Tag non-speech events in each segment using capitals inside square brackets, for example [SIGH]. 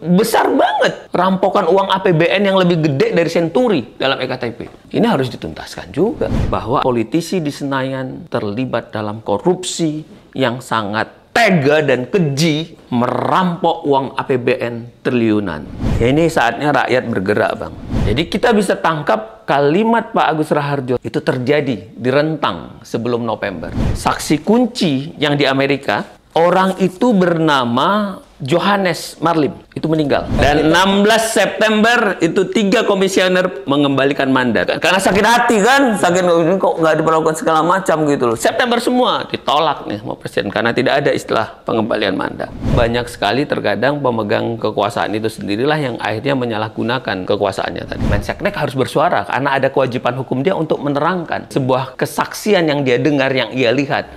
besar banget rampokan uang APBN yang lebih gede dari senturi dalam EKTP. Ini harus dituntaskan juga bahwa politisi di Senayan terlibat dalam korupsi yang sangat tega dan keji merampok uang APBN triliunan. Ya ini saatnya rakyat bergerak, Bang. Jadi kita bisa tangkap kalimat Pak Agus Raharjo itu terjadi di rentang sebelum November. Saksi kunci yang di Amerika, orang itu bernama Johannes Marlim itu meninggal. Dan 16 September itu tiga komisioner mengembalikan mandat. Karena sakit hati kan, sakit ini kok nggak diperlakukan segala macam gitu loh. September semua ditolak nih mau presiden karena tidak ada istilah pengembalian mandat. Banyak sekali terkadang pemegang kekuasaan itu sendirilah yang akhirnya menyalahgunakan kekuasaannya tadi. Menseknek harus bersuara karena ada kewajiban hukum dia untuk menerangkan sebuah kesaksian yang dia dengar yang ia lihat.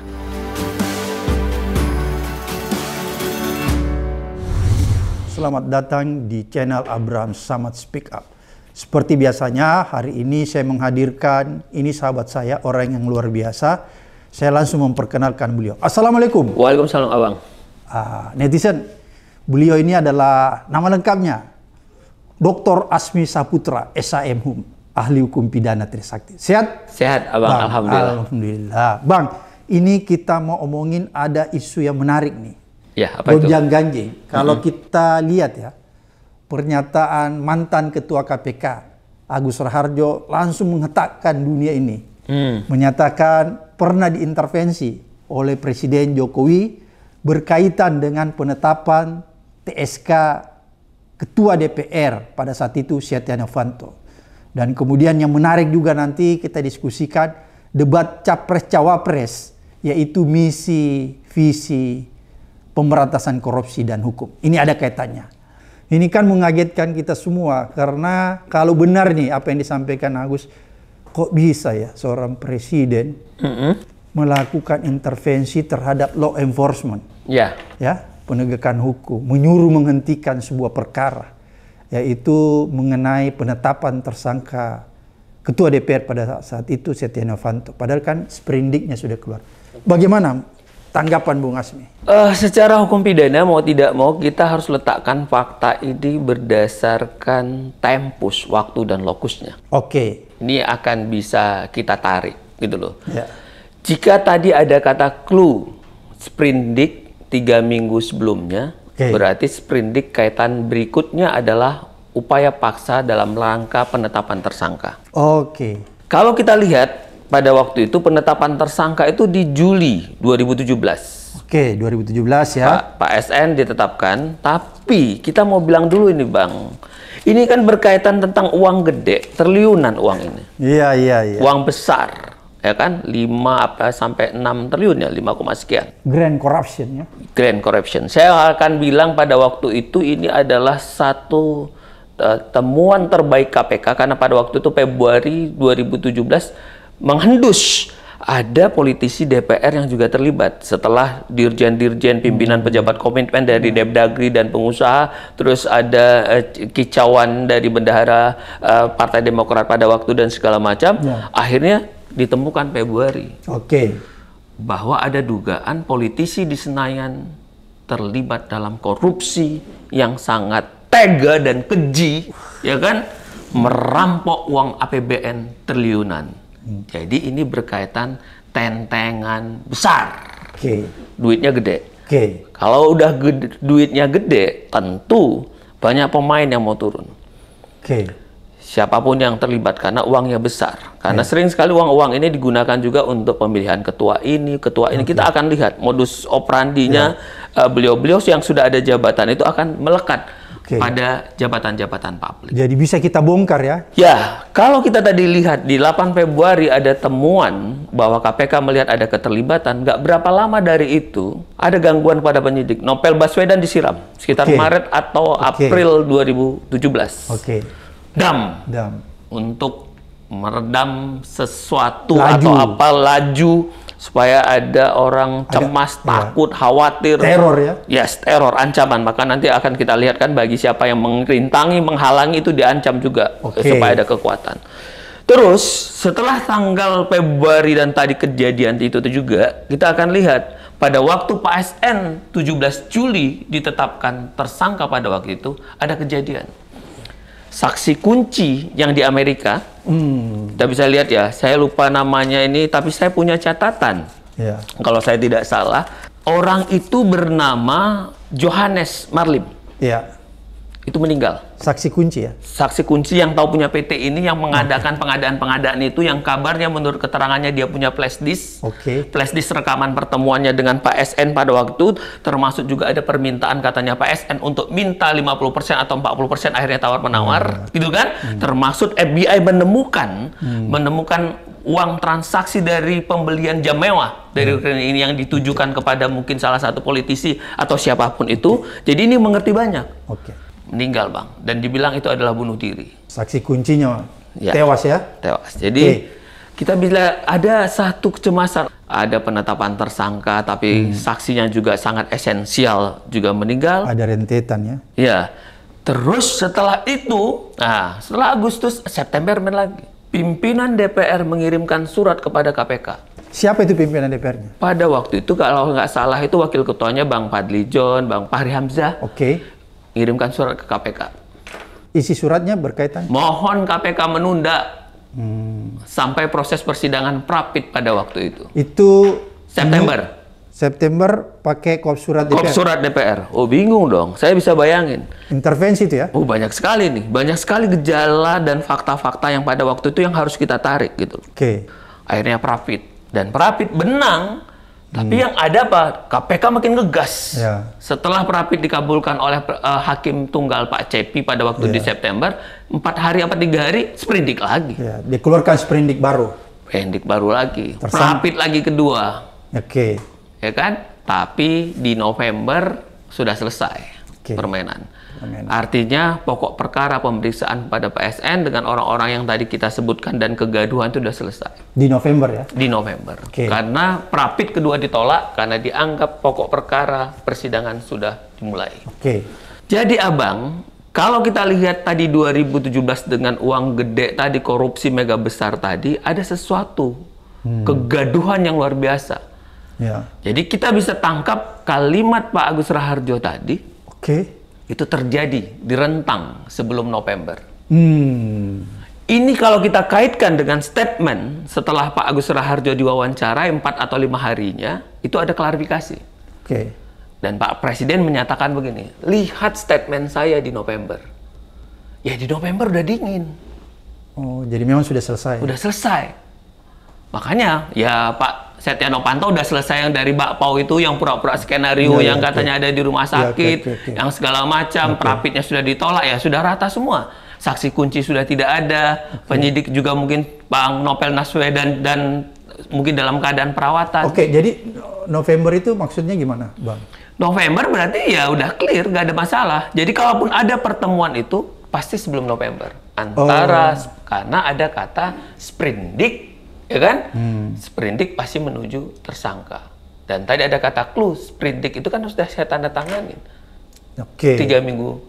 selamat datang di channel Abraham Samad Speak Up. Seperti biasanya, hari ini saya menghadirkan ini sahabat saya, orang yang luar biasa. Saya langsung memperkenalkan beliau. Assalamualaikum. Waalaikumsalam, Abang. Uh, netizen, beliau ini adalah nama lengkapnya Dr. Asmi Saputra, SAM Hum, ahli hukum pidana Trisakti. Sehat? Sehat, Abang. Bang, Alhamdulillah. Alhamdulillah. Bang, ini kita mau omongin ada isu yang menarik nih Ya, apa Gonjang ganjing. Kalau mm-hmm. kita lihat ya, pernyataan mantan ketua KPK Agus Raharjo langsung mengetakkan dunia ini. Mm. Menyatakan pernah diintervensi oleh Presiden Jokowi berkaitan dengan penetapan TSK Ketua DPR pada saat itu Setia Novanto. Dan kemudian yang menarik juga nanti kita diskusikan debat capres cawapres yaitu misi, visi, pemberantasan korupsi dan hukum. Ini ada kaitannya. Ini kan mengagetkan kita semua karena kalau benar nih apa yang disampaikan Agus, kok bisa ya seorang presiden mm -hmm. melakukan intervensi terhadap law enforcement? Ya. Yeah. Ya, penegakan hukum, menyuruh menghentikan sebuah perkara yaitu mengenai penetapan tersangka Ketua DPR pada saat itu Setia Novanto. Padahal kan sprindiknya sudah keluar. Bagaimana Tanggapan Bung Asmi? Uh, secara hukum pidana mau tidak mau kita harus letakkan fakta ini berdasarkan tempus, waktu dan lokusnya. Oke. Okay. Ini akan bisa kita tarik gitu loh. Yeah. Jika tadi ada kata clue, sprindik tiga minggu sebelumnya, okay. berarti sprindik kaitan berikutnya adalah upaya paksa dalam rangka penetapan tersangka. Oke. Okay. Kalau kita lihat pada waktu itu penetapan tersangka itu di Juli 2017. Oke, 2017 ya. Pak, Pak SN ditetapkan, tapi kita mau bilang dulu ini Bang. Ini kan berkaitan tentang uang gede, triliunan uang ini. Iya, iya, iya. Uang besar, ya kan? 5 apa sampai 6 triliun ya, 5, sekian. Grand corruption ya. Grand corruption. Saya akan bilang pada waktu itu ini adalah satu eh, temuan terbaik KPK karena pada waktu itu Februari 2017 menghendus ada politisi DPR yang juga terlibat setelah dirjen-dirjen pimpinan hmm. pejabat komitmen dari hmm. Depdagri dan pengusaha terus ada uh, kicauan dari bendahara uh, Partai Demokrat pada waktu dan segala macam ya. akhirnya ditemukan Februari oke okay. bahwa ada dugaan politisi di Senayan terlibat dalam korupsi yang sangat tega dan keji ya kan merampok uang APBN triliunan jadi ini berkaitan tentengan besar. Okay. Duitnya gede. Okay. Kalau udah gede, duitnya gede, tentu banyak pemain yang mau turun. Okay. Siapapun yang terlibat karena uangnya besar. Karena yeah. sering sekali uang-uang ini digunakan juga untuk pemilihan ketua ini, ketua ini. Okay. Kita akan lihat modus operandinya ya. eh, beliau-beliau yeah. uh, yang sudah ada jabatan itu akan melekat okay. pada jabatan-jabatan publik. Jadi bisa kita bongkar ya? Ya, kalau kita tadi lihat di 8 Februari ada temuan bahwa KPK melihat ada keterlibatan, nggak berapa lama dari itu ada gangguan pada penyidik. Nopel Baswedan disiram sekitar okay. Maret atau okay. April 2017. Oke. Okay. Dam. Dam. Untuk meredam sesuatu laju. atau apa laju supaya ada orang cemas, ada, iya. takut, ya. khawatir. Teror ya? Yes, teror, ancaman. Maka nanti akan kita lihat kan bagi siapa yang mengerintangi, menghalangi itu diancam juga okay. supaya ada kekuatan. Terus setelah tanggal Februari dan tadi kejadian itu juga, kita akan lihat pada waktu PSN 17 Juli ditetapkan tersangka pada waktu itu ada kejadian saksi kunci yang di Amerika. Hmm. Kita bisa lihat ya, saya lupa namanya ini, tapi saya punya catatan. Yeah. Kalau saya tidak salah, orang itu bernama Johannes Marlim. Yeah itu meninggal. Saksi kunci ya? Saksi kunci yang tahu punya PT ini yang mengadakan pengadaan-pengadaan itu yang kabarnya menurut keterangannya dia punya flash disk. Oke. Okay. Flash disk rekaman pertemuannya dengan Pak SN pada waktu termasuk juga ada permintaan katanya Pak SN untuk minta 50% atau 40% akhirnya tawar menawar, hmm. gitu kan? Hmm. Termasuk FBI menemukan hmm. menemukan uang transaksi dari pembelian jam mewah dari hmm. Ukraina ini yang ditujukan kepada mungkin salah satu politisi atau siapapun itu. Jadi ini mengerti banyak. Oke. Okay meninggal bang dan dibilang itu adalah bunuh diri saksi kuncinya ya, tewas ya tewas jadi okay. kita bila ada satu kecemasan ada penetapan tersangka tapi hmm. saksinya juga sangat esensial juga meninggal ada rentetan ya ya terus setelah itu nah setelah Agustus September men lagi pimpinan DPR mengirimkan surat kepada KPK Siapa itu pimpinan DPR-nya? Pada waktu itu kalau nggak salah itu wakil ketuanya Bang Fadli John, Bang Fahri Hamzah. Oke. Okay. Kirimkan surat ke KPK. Isi suratnya berkaitan? Mohon KPK menunda hmm. sampai proses persidangan prapit pada waktu itu. Itu September. September pakai kop surat DPR. Kop surat DPR. Oh bingung dong. Saya bisa bayangin. Intervensi itu ya? Oh banyak sekali nih. Banyak sekali gejala dan fakta-fakta yang pada waktu itu yang harus kita tarik gitu. Oke. Okay. Akhirnya Prapit dan Prapit benang tapi hmm. yang ada apa? KPK makin ngegas. Yeah. Setelah perapit dikabulkan oleh uh, Hakim Tunggal Pak Cepi pada waktu yeah. di ya. September, empat hari apa tiga hari sprindik lagi. Yeah. Dikeluarkan sprindik baru. Sprindik baru lagi. Tersang... lagi kedua. Oke. Okay. Ya kan? Tapi di November sudah selesai okay. permainan. Amin. Artinya pokok perkara pemeriksaan pada PSN dengan orang-orang yang tadi kita sebutkan dan kegaduhan itu sudah selesai. Di November ya? Di November. Okay. Karena prapit kedua ditolak karena dianggap pokok perkara persidangan sudah dimulai. Oke. Okay. Jadi Abang, kalau kita lihat tadi 2017 dengan uang gede tadi korupsi mega besar tadi ada sesuatu hmm. kegaduhan yang luar biasa. Ya. Jadi kita bisa tangkap kalimat Pak Agus Raharjo tadi. Oke. Okay itu terjadi di rentang sebelum November. Hmm. Ini kalau kita kaitkan dengan statement setelah Pak Agus Raharjo diwawancara empat atau lima harinya, itu ada klarifikasi. Oke. Okay. Dan Pak Presiden menyatakan begini, lihat statement saya di November. Ya di November udah dingin. Oh, jadi memang sudah selesai. Sudah selesai. Makanya ya Pak Setia Novanto udah selesai yang dari Mbak Pau itu yang pura-pura skenario ya, yang iya. katanya ya. ada di rumah iya, sakit, ya, ya, ya, ya. yang segala macam, ya, perapitnya sudah ditolak ya sudah rata semua. Saksi kunci sudah tidak ada, penyidik juga mungkin Bang Novel Naswedan dan mungkin dalam keadaan perawatan. Oke, jadi November itu maksudnya gimana, Bang? November berarti ya udah clear, nggak ada masalah. Jadi kalaupun ada pertemuan itu pasti sebelum November antara oh. karena ada kata sprindik ya kan? Hmm. Sprindik pasti menuju tersangka. Dan tadi ada kata clue, sprindik itu kan sudah saya tanda tanganin. Oke. Okay. Tiga minggu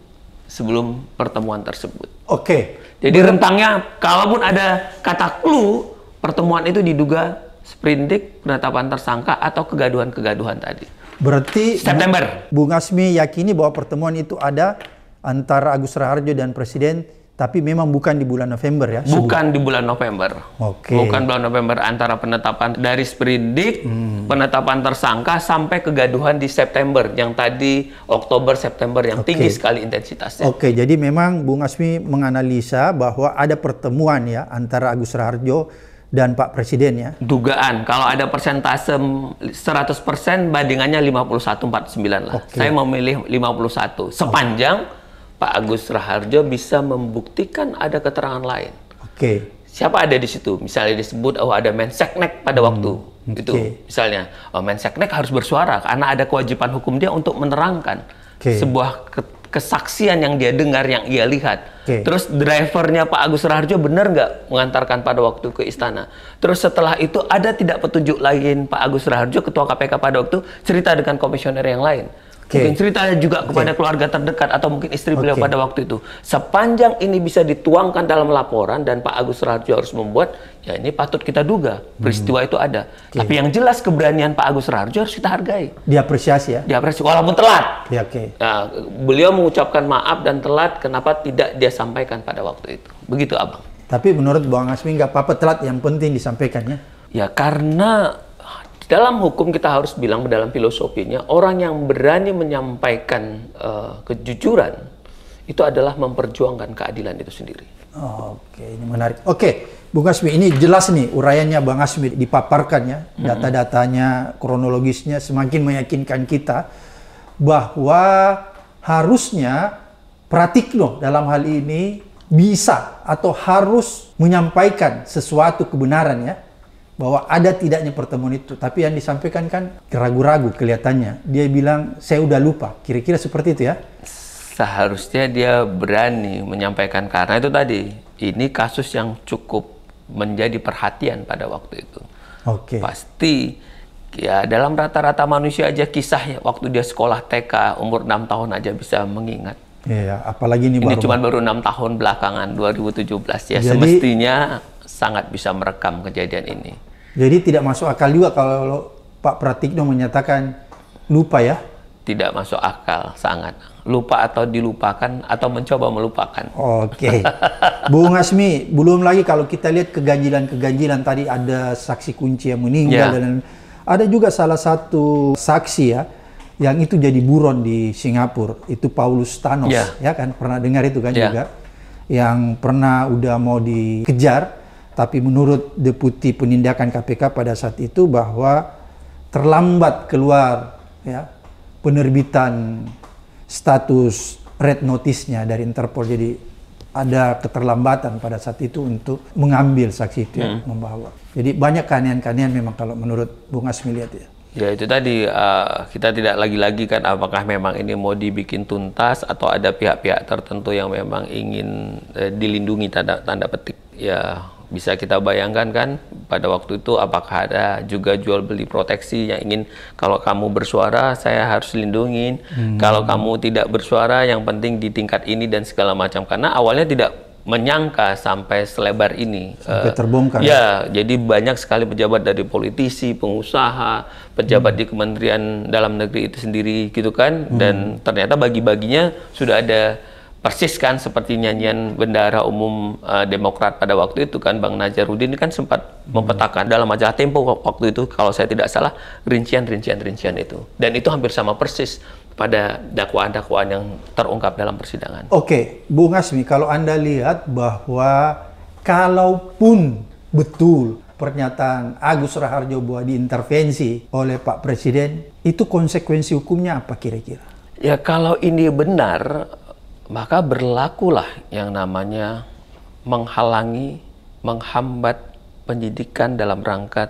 sebelum pertemuan tersebut. Oke. Okay. Jadi Ber rentangnya, kalaupun ada kata clue, pertemuan itu diduga sprindik, penetapan tersangka, atau kegaduhan-kegaduhan tadi. Berarti September. Bung Asmi yakini bahwa pertemuan itu ada antara Agus Raharjo dan Presiden tapi memang bukan di bulan November ya? Bukan di bulan November. Oke. Okay. Bukan bulan November antara penetapan dari sprindik, hmm. penetapan tersangka sampai kegaduhan di September yang tadi Oktober September yang okay. tinggi sekali intensitasnya. Oke, okay, jadi memang Bung Asmi menganalisa bahwa ada pertemuan ya antara Agus Raharjo dan Pak Presiden ya? Dugaan, kalau ada persentase 100% bandingannya 51-49 lah. Okay. Saya memilih 51. Sepanjang okay Pak Agus Raharjo bisa membuktikan ada keterangan lain. Oke. Okay. Siapa ada di situ? Misalnya disebut oh ada menseknek pada hmm. waktu okay. itu, misalnya oh, menseknek harus bersuara karena ada kewajiban hukum dia untuk menerangkan okay. sebuah ke kesaksian yang dia dengar, yang ia lihat. Okay. Terus drivernya Pak Agus Raharjo benar nggak mengantarkan pada waktu ke istana? Terus setelah itu ada tidak petunjuk lain Pak Agus Raharjo, Ketua KPK pada waktu cerita dengan komisioner yang lain. Okay. Mungkin ceritanya juga okay. kepada keluarga terdekat atau mungkin istri beliau pada waktu itu. Sepanjang ini bisa dituangkan dalam laporan dan Pak Agus Raharjo harus membuat, ya ini patut kita duga peristiwa hmm. itu ada. Okay. Tapi yang jelas keberanian Pak Agus Raharjo harus kita hargai. Diapresiasi ya. Diapresiasi walaupun telat. Ya, okay. nah, beliau mengucapkan maaf dan telat kenapa tidak dia sampaikan pada waktu itu. Begitu Abang. Tapi menurut Bang Asmi nggak apa-apa telat yang penting disampaikannya. Ya karena dalam hukum kita harus bilang dalam filosofinya orang yang berani menyampaikan uh, kejujuran itu adalah memperjuangkan keadilan itu sendiri. Oh, Oke, okay. ini menarik. Oke, okay. Bung Asmi, ini jelas nih uraiannya Bang Asmi dipaparkan ya, data-datanya, kronologisnya semakin meyakinkan kita bahwa harusnya Pratikno dalam hal ini bisa atau harus menyampaikan sesuatu kebenaran ya bahwa ada tidaknya pertemuan itu. Tapi yang disampaikan kan ragu-ragu kelihatannya. Dia bilang, saya udah lupa. Kira-kira seperti itu ya? Seharusnya dia berani menyampaikan. Karena itu tadi, ini kasus yang cukup menjadi perhatian pada waktu itu. Oke. Okay. Pasti ya dalam rata-rata manusia aja kisah ya, waktu dia sekolah TK umur 6 tahun aja bisa mengingat. Iya, apalagi ini, ini baru. cuma baru enam tahun belakangan 2017 ya Jadi, semestinya sangat bisa merekam kejadian ini. Jadi tidak masuk akal juga kalau Pak Pratikno menyatakan lupa ya? Tidak masuk akal sangat. Lupa atau dilupakan atau mencoba melupakan. Oke. Okay. [LAUGHS] Bung Hasmi, belum lagi kalau kita lihat keganjilan-keganjilan tadi ada saksi kunci yang meninggal yeah. dan ada juga salah satu saksi ya yang itu jadi buron di Singapura itu Paulus Thanos yeah. ya kan pernah dengar itu kan yeah. juga yang pernah udah mau dikejar tapi menurut Deputi Penindakan KPK pada saat itu bahwa terlambat keluar ya penerbitan status red notice-nya dari Interpol. Jadi ada keterlambatan pada saat itu untuk mengambil saksi itu ya, hmm. membawa. Jadi banyak keanehan-keanehan memang kalau menurut Bung Asmi lihat ya. Ya itu tadi uh, kita tidak lagi-lagi kan apakah memang ini mau dibikin tuntas atau ada pihak-pihak tertentu yang memang ingin uh, dilindungi tanda tanda petik ya bisa kita bayangkan kan pada waktu itu apakah ada juga jual beli proteksi yang ingin kalau kamu bersuara saya harus lindungin, hmm. kalau kamu tidak bersuara yang penting di tingkat ini dan segala macam karena awalnya tidak menyangka sampai selebar ini sampai uh, terbongkar. Ya, jadi banyak sekali pejabat dari politisi, pengusaha, pejabat hmm. di Kementerian Dalam Negeri itu sendiri gitu kan hmm. dan ternyata bagi-baginya sudah ada persis kan seperti nyanyian bendahara umum uh, Demokrat pada waktu itu kan Bang Najarudin kan sempat mempetakan dalam majalah Tempo waktu itu kalau saya tidak salah rincian-rincian-rincian itu dan itu hampir sama persis pada dakwaan-dakwaan yang terungkap dalam persidangan. Oke, Bung Asmi, kalau Anda lihat bahwa kalaupun betul pernyataan Agus Raharjo bahwa diintervensi oleh Pak Presiden, itu konsekuensi hukumnya apa kira-kira? Ya kalau ini benar, maka berlakulah yang namanya menghalangi, menghambat penyidikan dalam rangka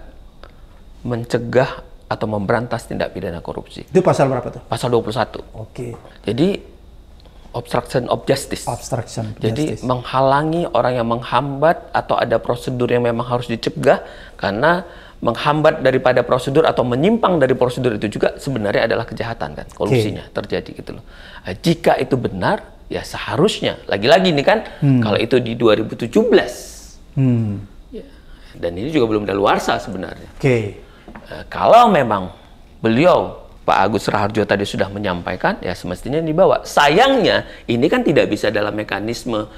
mencegah atau memberantas tindak pidana korupsi. Itu pasal berapa tuh? Pasal 21. Oke. Jadi obstruction of justice. Obstruction. justice. Jadi menghalangi orang yang menghambat atau ada prosedur yang memang harus dicegah karena menghambat daripada prosedur atau menyimpang dari prosedur itu juga sebenarnya adalah kejahatan kan korupsinya okay. terjadi gitu loh. Nah, jika itu benar ya seharusnya lagi-lagi ini kan hmm. kalau itu di 2017 hmm. ya, dan ini juga belum luar ada sah sebenarnya oke okay. Eh, kalau memang beliau Pak Agus Raharjo tadi sudah menyampaikan ya semestinya dibawa sayangnya ini kan tidak bisa dalam mekanisme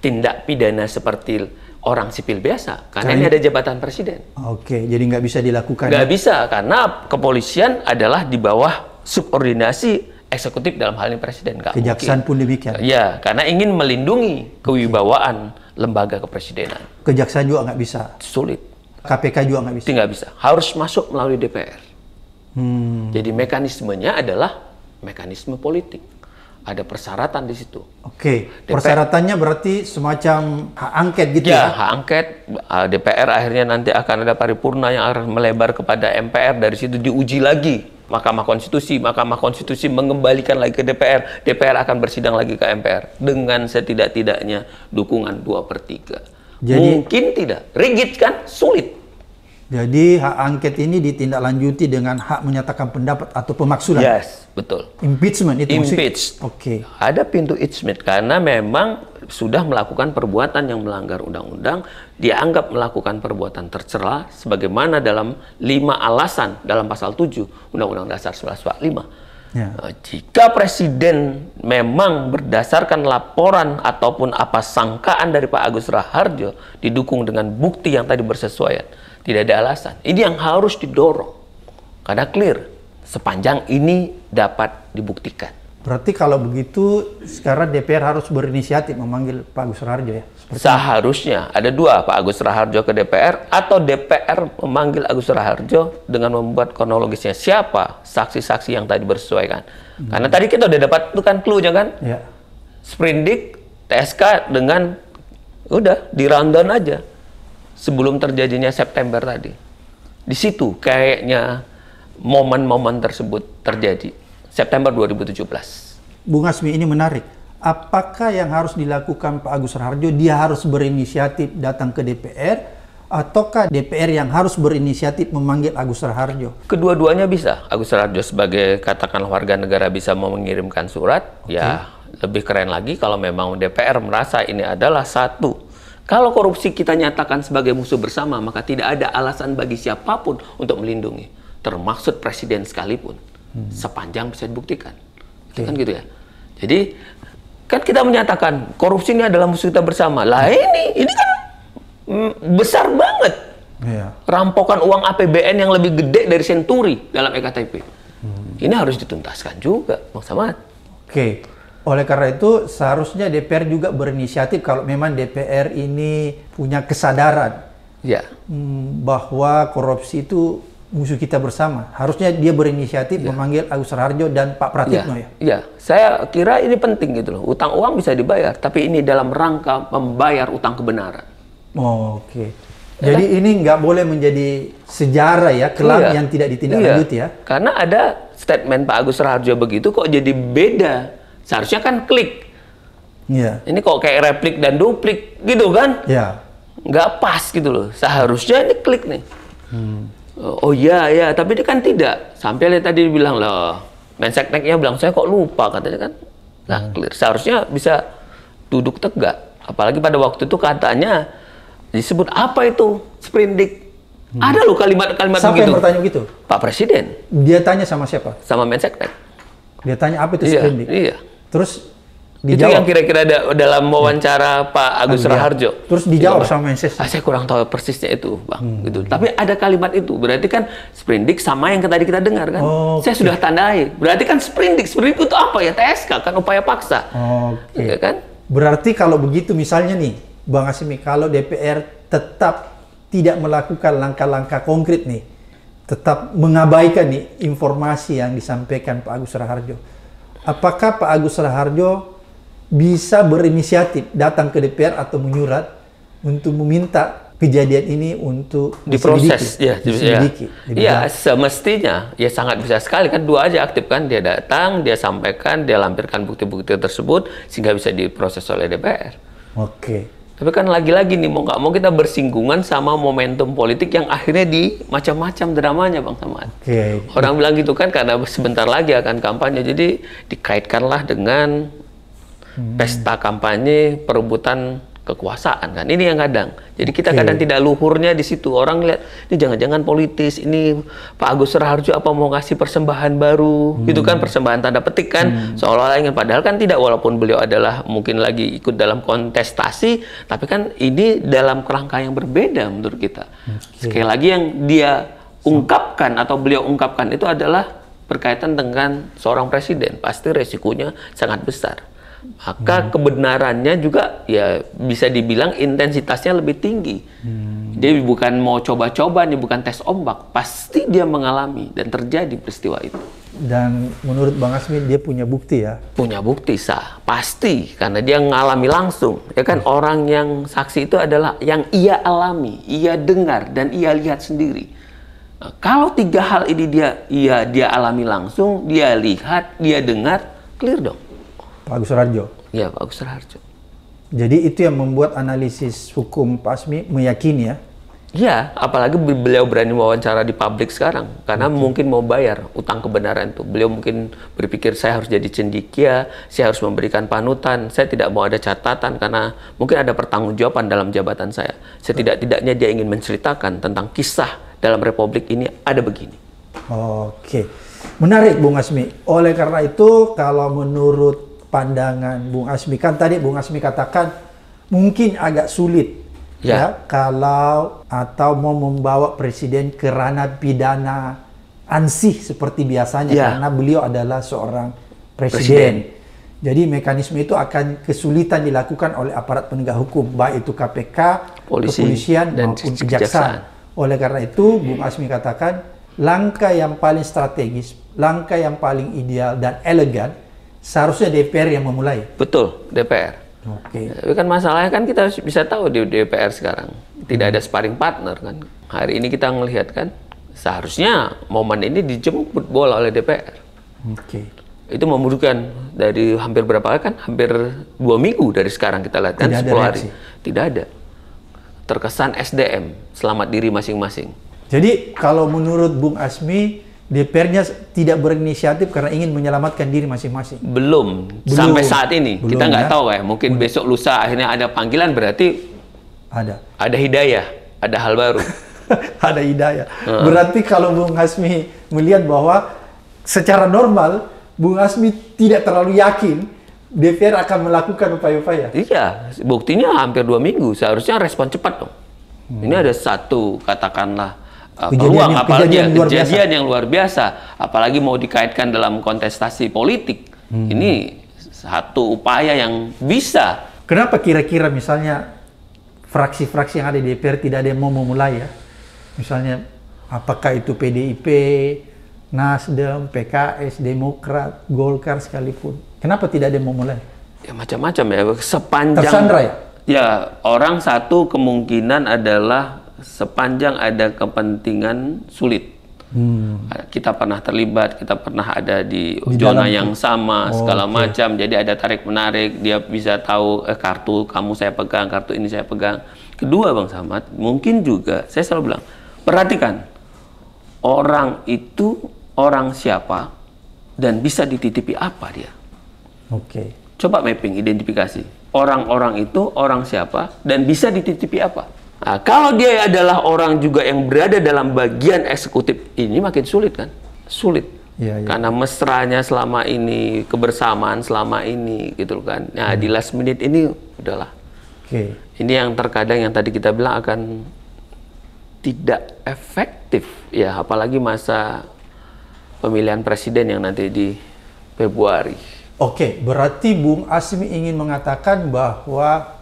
tindak pidana seperti orang sipil biasa karena Cari... ini ada jabatan presiden oke okay. jadi nggak bisa dilakukan nggak ya? bisa karena kepolisian adalah di bawah subordinasi eksekutif dalam hal ini presiden nggak kejaksaan mungkin. pun demikian ya karena ingin melindungi kewibawaan lembaga kepresidenan kejaksaan juga nggak bisa sulit KPK juga nggak bisa Tidak bisa harus masuk melalui DPR hmm. jadi mekanismenya adalah mekanisme politik ada persyaratan di situ. Oke, okay. persyaratannya berarti semacam hak angket gitu ya? Ya, hak angket. Ah, DPR akhirnya nanti akan ada paripurna yang akan melebar kepada MPR. Dari situ diuji lagi Mahkamah Konstitusi, Mahkamah Konstitusi mengembalikan lagi ke DPR, DPR akan bersidang lagi ke MPR dengan setidak-tidaknya dukungan dua per 3. Jadi, Mungkin tidak, rigid kan, sulit. Jadi hak angket ini ditindaklanjuti dengan hak menyatakan pendapat atau pemaksulan. Yes, betul. Impeachment itu Impeach. Oke. Okay. Ada pintu impeachment karena memang sudah melakukan perbuatan yang melanggar undang-undang, dianggap melakukan perbuatan tercela sebagaimana dalam lima alasan dalam pasal 7 Undang-Undang Dasar 1945. Ya. Nah, jika presiden memang berdasarkan laporan ataupun apa sangkaan dari Pak Agus Raharjo didukung dengan bukti yang tadi bersesuaian, tidak ada alasan. Ini yang harus didorong. Karena clear, sepanjang ini dapat dibuktikan. Berarti kalau begitu sekarang DPR harus berinisiatif memanggil Pak Agus Raharjo ya? Seperti Seharusnya ada dua Pak Agus Raharjo ke DPR atau DPR memanggil Agus Raharjo dengan membuat kronologisnya siapa saksi-saksi yang tadi bersesuaikan. Hmm. Karena tadi kita udah dapat itu kan clue kan? Ya. Sprindik, TSK dengan udah di rundown aja sebelum terjadinya September tadi. Di situ kayaknya momen-momen tersebut terjadi. September 2017. Bung Asmi ini menarik. Apakah yang harus dilakukan Pak Agus Raharjo? Dia harus berinisiatif datang ke DPR ataukah DPR yang harus berinisiatif memanggil Agus Raharjo? Kedua-duanya bisa. Agus Raharjo sebagai katakan warga negara bisa mau mengirimkan surat. Okay. Ya lebih keren lagi kalau memang DPR merasa ini adalah satu kalau korupsi kita nyatakan sebagai musuh bersama, maka tidak ada alasan bagi siapapun untuk melindungi, termasuk presiden sekalipun, hmm. sepanjang bisa dibuktikan. Okay. Kan gitu ya. Jadi kan kita menyatakan korupsi ini adalah musuh kita bersama. Lah ini, ini kan mm, besar banget. Yeah. Rampokan uang APBN yang lebih gede dari senturi dalam EKTP. Hmm. Ini harus dituntaskan juga, Bang Oke. Okay. Oleh karena itu seharusnya DPR juga berinisiatif kalau memang DPR ini punya kesadaran ya. Hmm, bahwa korupsi itu musuh kita bersama. Harusnya dia berinisiatif ya. memanggil Agus Raharjo dan Pak Pratikno ya. Iya, ya. saya kira ini penting gitu loh. Utang uang bisa dibayar, tapi ini dalam rangka membayar utang kebenaran. Oh, Oke. Okay. Jadi ya. ini nggak boleh menjadi sejarah ya kelam iya. yang tidak iya. ditindaklanjuti iya. ya. Karena ada statement Pak Agus Raharjo begitu kok jadi beda Seharusnya kan klik. Yeah. Ini kok kayak replik dan duplik gitu kan? Yeah. Nggak pas gitu loh. Seharusnya ini klik nih. Hmm. Oh iya iya. tapi dia kan tidak. Sampai dia tadi bilang loh, mensekneknya bilang saya kok lupa katanya kan. Nah, hmm. clear. Seharusnya bisa duduk tegak. Apalagi pada waktu itu katanya disebut apa itu sprindik. Hmm. Ada loh kalimat-kalimat Siapa begitu. yang bertanya gitu? Pak Presiden. Dia tanya sama siapa? Sama Menseknek. Dia tanya apa itu iya, sprindik? Iya. Terus dijawab. Itu yang kira-kira da dalam wawancara ya. Pak Agus iya. Raharjo. Terus iya, dijawab sama Menses. Ah, saya kurang tahu persisnya itu, Bang. Hmm. Gitu. Tapi ada kalimat itu. Berarti kan sprindik sama yang tadi kita dengar kan. Oh, saya sudah tandai. Berarti kan sprindik. Sprindik itu apa ya? TSK kan upaya paksa. Oke. Okay. Iya kan? Berarti kalau begitu misalnya nih, Bang Asimi, kalau DPR tetap tidak melakukan langkah-langkah konkret nih, tetap mengabaikan nih informasi yang disampaikan Pak Agus Raharjo Apakah Pak Agus Raharjo bisa berinisiatif datang ke DPR atau menyurat untuk meminta kejadian ini untuk diproses ya, ya diselidiki. Ya. ya semestinya ya sangat bisa sekali kan dua aja aktif kan dia datang dia sampaikan dia lampirkan bukti-bukti tersebut sehingga bisa diproses oleh DPR. Oke. Tapi kan lagi-lagi nih mau nggak mau kita bersinggungan sama momentum politik yang akhirnya di macam-macam dramanya Bang Samad. Okay. Orang bilang gitu kan karena sebentar lagi akan kampanye. Jadi dikaitkanlah dengan hmm. pesta kampanye, perebutan kekuasaan kan. Ini yang kadang. Jadi kita okay. kadang tidak luhurnya di situ. Orang lihat ini jangan-jangan politis. Ini Pak Agus Raharjo apa mau ngasih persembahan baru? Hmm. Gitu kan persembahan tanda petik kan. Hmm. Seolah-olah ingin padahal kan tidak walaupun beliau adalah mungkin lagi ikut dalam kontestasi, tapi kan ini dalam kerangka yang berbeda menurut kita. Okay. Sekali lagi yang dia ungkapkan atau beliau ungkapkan itu adalah berkaitan dengan seorang presiden. Pasti resikonya sangat besar maka hmm. kebenarannya juga ya bisa dibilang intensitasnya lebih tinggi. Hmm. Dia bukan mau coba-coba nih, bukan tes ombak, pasti dia mengalami dan terjadi peristiwa itu. Dan menurut Bang Asmi dia punya bukti ya? Punya bukti sah, pasti karena dia mengalami langsung. Ya kan hmm. orang yang saksi itu adalah yang ia alami, ia dengar dan ia lihat sendiri. Nah, kalau tiga hal ini dia ia dia alami langsung, dia lihat, dia dengar, clear dong. Pak Agus Raharjo. Iya, Pak Agus Raharjo. Jadi itu yang membuat analisis hukum Pak Asmi meyakini ya? Iya, apalagi beliau berani wawancara di publik sekarang. Karena okay. mungkin mau bayar utang kebenaran itu. Beliau mungkin berpikir saya harus jadi cendikia, saya harus memberikan panutan, saya tidak mau ada catatan karena mungkin ada pertanggungjawaban dalam jabatan saya. Setidak-tidaknya dia ingin menceritakan tentang kisah dalam republik ini ada begini. Oke. Okay. Menarik Bung Asmi. Oleh karena itu kalau menurut pandangan Bung Asmi. Kan tadi Bung Asmi katakan mungkin agak sulit ya, ya kalau atau mau membawa presiden ke ranah pidana ansih seperti biasanya ya. karena beliau adalah seorang presiden. presiden. Jadi mekanisme itu akan kesulitan dilakukan oleh aparat penegak hukum baik itu KPK, Polisi, kepolisian dan maupun kejaksaan. Oleh karena itu Bung Asmi katakan langkah yang paling strategis, langkah yang paling ideal dan elegan seharusnya DPR yang memulai. Betul, DPR. Oke. Okay. Kan masalahnya kan kita bisa tahu di DPR sekarang tidak ada sparring partner kan. Hari ini kita melihat kan seharusnya momen ini dijemput bola oleh DPR. Oke. Okay. Itu memerlukan dari hampir berapa kan? Hampir dua minggu dari sekarang kita lihat kan sepuluh hari. Tidak ada. Terkesan SDM, selamat diri masing-masing. Jadi kalau menurut Bung Asmi, DPR-nya tidak berinisiatif karena ingin menyelamatkan diri masing-masing. Belum. Belum. Sampai saat ini Belum, kita nggak ya? tahu ya. Mungkin Belum. besok lusa akhirnya ada panggilan berarti ada. Ada hidayah, ada hal baru. [LAUGHS] ada hidayah. Hmm. Berarti kalau Bung Hasmi melihat bahwa secara normal Bung Hasmi tidak terlalu yakin DPR akan melakukan upaya-upaya. Iya, buktinya hampir dua minggu. Seharusnya respon cepat dong. Hmm. Ini ada satu katakanlah uh, peluang, yang, apalagi kejadian, luar kejadian biasa. yang luar biasa, apalagi mau dikaitkan dalam kontestasi politik. Hmm. Ini satu upaya yang bisa. Kenapa kira-kira misalnya fraksi-fraksi yang ada di DPR tidak ada yang mau memulai ya? Misalnya apakah itu PDIP, Nasdem, PKS, Demokrat, Golkar sekalipun. Kenapa tidak ada yang mau mulai? Ya macam-macam ya, sepanjang Tersandra ya? Ya, orang satu kemungkinan adalah sepanjang ada kepentingan sulit. Hmm. Kita pernah terlibat, kita pernah ada di, di zona dalam, yang sama, oh, segala okay. macam. Jadi ada tarik menarik, dia bisa tahu eh, kartu kamu saya pegang, kartu ini saya pegang. Kedua, Bang Samad, mungkin juga saya selalu bilang, perhatikan orang itu orang siapa dan bisa dititipi apa dia. Oke. Okay. Coba mapping, identifikasi. Orang-orang itu orang siapa dan bisa dititipi apa? Nah, kalau dia adalah orang juga yang berada dalam bagian eksekutif ini makin sulit kan? Sulit. Ya, ya. Karena mesranya selama ini, kebersamaan selama ini gitu kan. Nah, hmm. di last minute ini udahlah. Okay. Ini yang terkadang yang tadi kita bilang akan tidak efektif ya, apalagi masa pemilihan presiden yang nanti di Februari. Oke, okay, berarti Bung Asmi ingin mengatakan bahwa